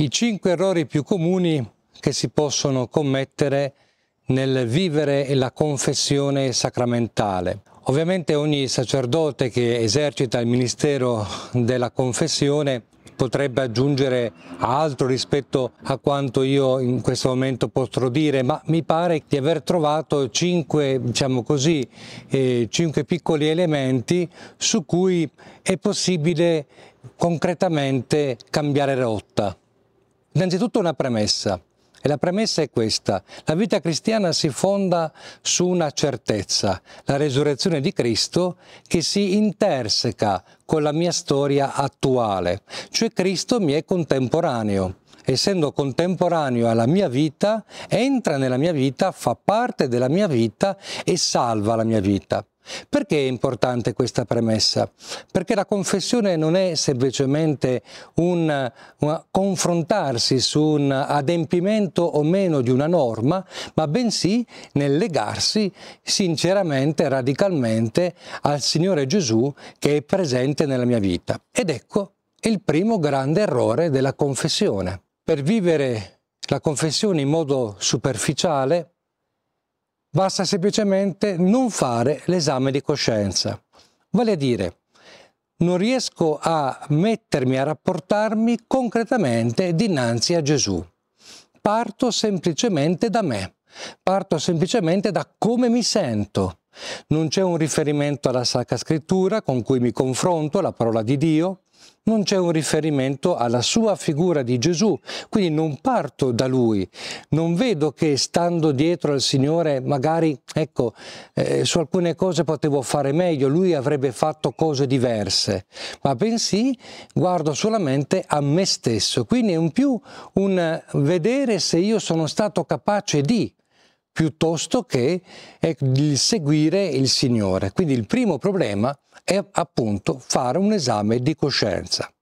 i cinque errori più comuni che si possono commettere nel vivere la confessione sacramentale. Ovviamente ogni sacerdote che esercita il ministero della confessione potrebbe aggiungere altro rispetto a quanto io in questo momento potrò dire, ma mi pare di aver trovato cinque, diciamo così, eh, cinque piccoli elementi su cui è possibile concretamente cambiare rotta. Innanzitutto una premessa. E la premessa è questa, la vita cristiana si fonda su una certezza, la resurrezione di Cristo che si interseca con la mia storia attuale, cioè Cristo mi è contemporaneo essendo contemporaneo alla mia vita, entra nella mia vita, fa parte della mia vita e salva la mia vita. Perché è importante questa premessa? Perché la confessione non è semplicemente un, un, confrontarsi su un adempimento o meno di una norma, ma bensì nel legarsi sinceramente, radicalmente al Signore Gesù che è presente nella mia vita. Ed ecco il primo grande errore della confessione per vivere la confessione in modo superficiale basta semplicemente non fare l'esame di coscienza. Vale a dire, non riesco a mettermi a rapportarmi concretamente dinanzi a Gesù. Parto semplicemente da me, parto semplicemente da come mi sento. Non c'è un riferimento alla Sacra Scrittura con cui mi confronto, la parola di Dio, non c'è un riferimento alla sua figura di Gesù, quindi non parto da lui, non vedo che stando dietro al Signore magari, ecco, eh, su alcune cose potevo fare meglio, lui avrebbe fatto cose diverse, ma bensì guardo solamente a me stesso, quindi è un più un vedere se io sono stato capace di, piuttosto che eh, il seguire il Signore. Quindi il primo problema è appunto fare un esame di coscienza.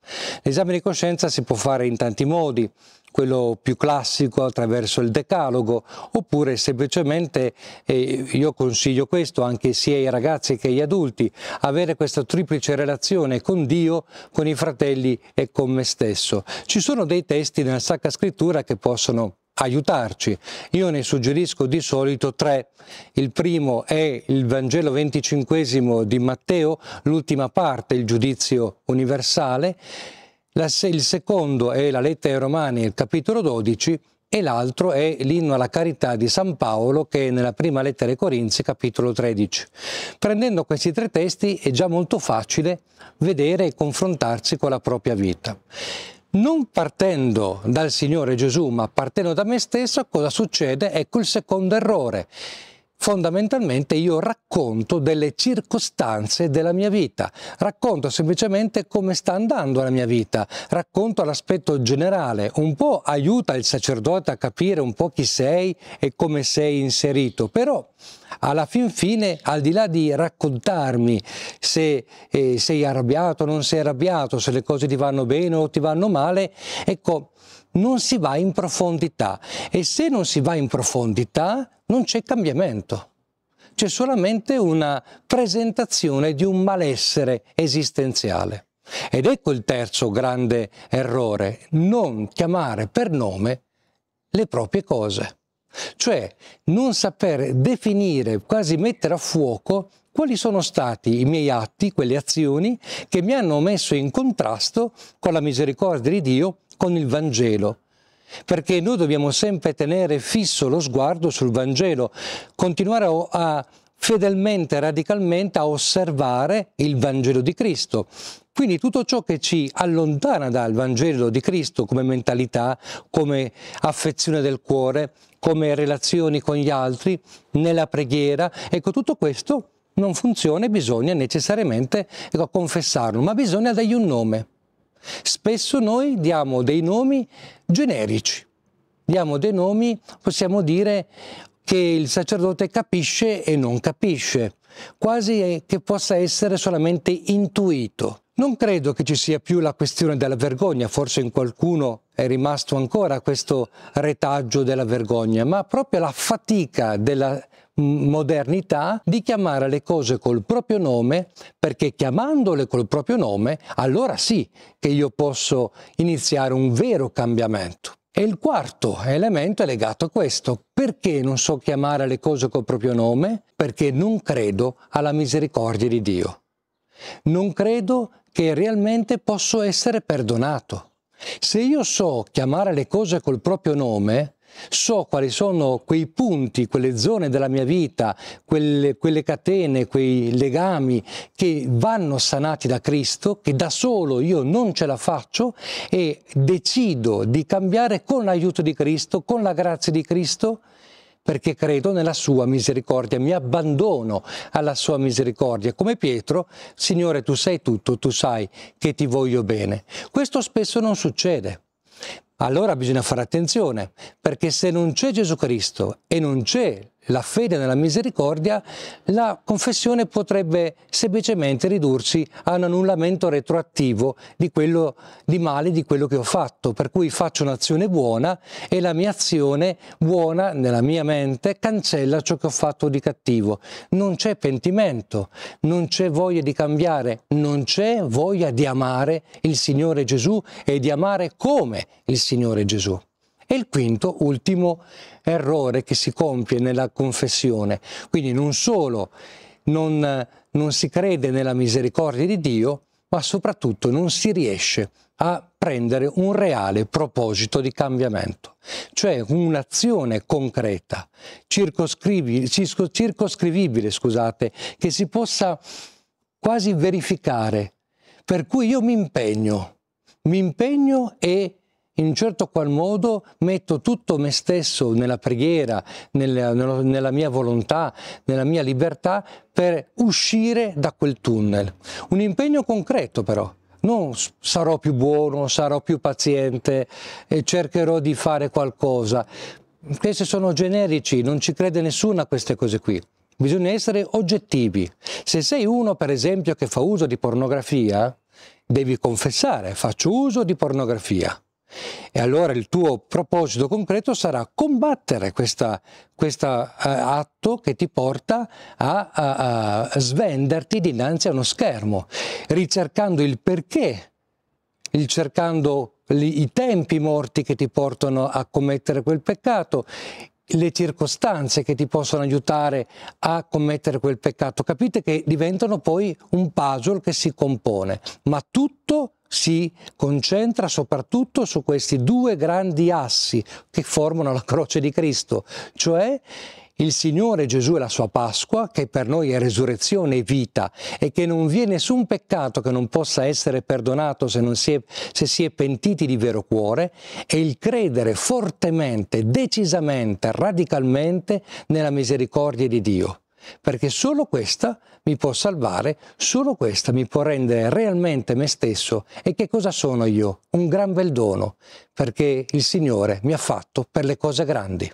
L'esame di coscienza si può fare in tanti modi, quello più classico attraverso il decalogo, oppure semplicemente, eh, io consiglio questo anche sia ai ragazzi che agli adulti, avere questa triplice relazione con Dio, con i fratelli e con me stesso. Ci sono dei testi nella Sacra Scrittura che possono aiutarci. Io ne suggerisco di solito tre. Il primo è il Vangelo 25 di Matteo, l'ultima parte, il giudizio universale. il secondo è la lettera ai Romani, il capitolo 12, e l'altro è l'inno alla carità di San Paolo che è nella prima lettera ai Corinzi capitolo 13. Prendendo questi tre testi è già molto facile vedere e confrontarsi con la propria vita non partendo dal Signore Gesù, ma partendo da me stesso, cosa succede? Ecco il secondo errore. Fondamentalmente io racconto delle circostanze della mia vita, racconto semplicemente come sta andando la mia vita, racconto l'aspetto generale, un po' aiuta il sacerdote a capire un po' chi sei e come sei inserito, però alla fin fine, al di là di raccontarmi se eh, sei arrabbiato o non sei arrabbiato, se le cose ti vanno bene o ti vanno male, ecco, non si va in profondità e se non si va in profondità non c'è cambiamento c'è solamente una presentazione di un malessere esistenziale. Ed ecco il terzo grande errore, non chiamare per nome le proprie cose. Cioè non saper definire, quasi mettere a fuoco quali sono stati i miei atti, quelle azioni che mi hanno messo in contrasto con la misericordia di Dio, con il Vangelo. Perché noi dobbiamo sempre tenere fisso lo sguardo sul Vangelo, continuare a fedelmente, radicalmente a osservare il Vangelo di Cristo. Quindi tutto ciò che ci allontana dal Vangelo di Cristo come mentalità, come affezione del cuore, come relazioni con gli altri, nella preghiera, ecco tutto questo non funziona e bisogna necessariamente ecco, confessarlo, ma bisogna dargli un nome. Spesso noi diamo dei nomi generici, diamo dei nomi, possiamo dire, che il sacerdote capisce e non capisce, quasi che possa essere solamente intuito. Non credo che ci sia più la questione della vergogna, forse in qualcuno è rimasto ancora questo retaggio della vergogna, ma proprio la fatica della modernità di chiamare le cose col proprio nome, perché chiamandole col proprio nome, allora sì che io posso iniziare un vero cambiamento. E il quarto elemento è legato a questo. Perché non so chiamare le cose col proprio nome? Perché non credo alla misericordia di Dio. Non credo che realmente posso essere perdonato. Se io so chiamare le cose col proprio nome, so quali sono quei punti, quelle zone della mia vita, quelle, quelle, catene, quei legami che vanno sanati da Cristo, che da solo io non ce la faccio e decido di cambiare con l'aiuto di Cristo, con la grazia di Cristo perché credo nella sua misericordia, mi abbandono alla sua misericordia. Come Pietro, Signore, tu sei tutto, tu sai che ti voglio bene. Questo spesso non succede allora bisogna fare attenzione, perché se non c'è Gesù Cristo e non c'è la fede nella misericordia, la confessione potrebbe semplicemente ridursi a un annullamento retroattivo di quello di male di quello che ho fatto, per cui faccio un'azione buona e la mia azione buona nella mia mente cancella ciò che ho fatto di cattivo. Non c'è pentimento, non c'è voglia di cambiare, non c'è voglia di amare il Signore Gesù e di amare come il Signore Gesù. E il quinto, ultimo errore che si compie nella confessione. Quindi non solo non, non si crede nella misericordia di Dio, ma soprattutto non si riesce a prendere un reale proposito di cambiamento, cioè un'azione concreta, circoscrivibile, scusate, che si possa quasi verificare, per cui io mi impegno, mi impegno e in un certo qual modo metto tutto me stesso nella preghiera, nella, nella mia volontà, nella mia libertà per uscire da quel tunnel. Un impegno concreto però, non sarò più buono, sarò più paziente e cercherò di fare qualcosa. Questi sono generici, non ci crede nessuno a queste cose qui. Bisogna essere oggettivi. Se sei uno, per esempio, che fa uso di pornografia, devi confessare, faccio uso di pornografia. E allora il tuo proposito concreto sarà combattere questo uh, eh, atto che ti porta a, a, a svenderti dinanzi a uno schermo, ricercando il perché, ricercando li, i tempi morti che ti portano a commettere quel peccato, le circostanze che ti possono aiutare a commettere quel peccato. Capite che diventano poi un puzzle che si compone, ma tutto si concentra soprattutto su questi due grandi assi che formano la croce di Cristo, cioè il Signore Gesù e la sua Pasqua, che per noi è resurrezione e vita, e che non vi è nessun peccato che non possa essere perdonato se, si è, se si è pentiti di vero cuore, e il credere fortemente, decisamente, radicalmente nella misericordia di Dio perché solo questa mi può salvare, solo questa mi può rendere realmente me stesso. E che cosa sono io? Un gran bel dono, perché il Signore mi ha fatto per le cose grandi.